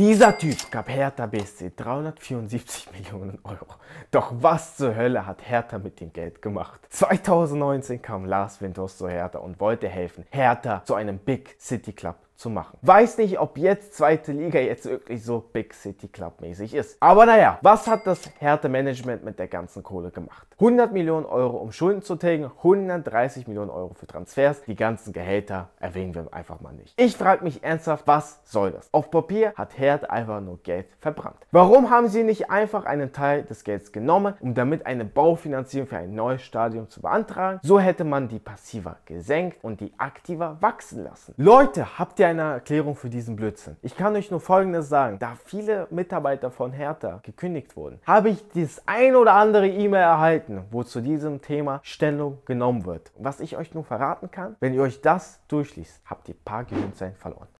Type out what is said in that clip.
Dieser Typ gab Hertha BSC 374 Millionen Euro. Doch was zur Hölle hat Hertha mit dem Geld gemacht? 2019 kam Lars Windhorst zu Hertha und wollte helfen, Hertha zu einem Big City Club zu machen. Weiß nicht, ob jetzt zweite Liga jetzt wirklich so Big City Club mäßig ist. Aber naja, was hat das Härte Management mit der ganzen Kohle gemacht? 100 Millionen Euro, um Schulden zu tilgen, 130 Millionen Euro für Transfers. Die ganzen Gehälter erwähnen wir einfach mal nicht. Ich frage mich ernsthaft, was soll das? Auf Papier hat Herd einfach nur Geld verbrannt. Warum haben sie nicht einfach einen Teil des Gelds genommen, um damit eine Baufinanzierung für ein neues Stadion zu beantragen? So hätte man die Passiva gesenkt und die Aktiva wachsen lassen. Leute, habt ihr keine Erklärung für diesen Blödsinn. Ich kann euch nur Folgendes sagen. Da viele Mitarbeiter von Hertha gekündigt wurden, habe ich das ein oder andere E-Mail erhalten, wo zu diesem Thema Stellung genommen wird. Was ich euch nur verraten kann, wenn ihr euch das durchliest, habt ihr paar Gehirnzellen verloren.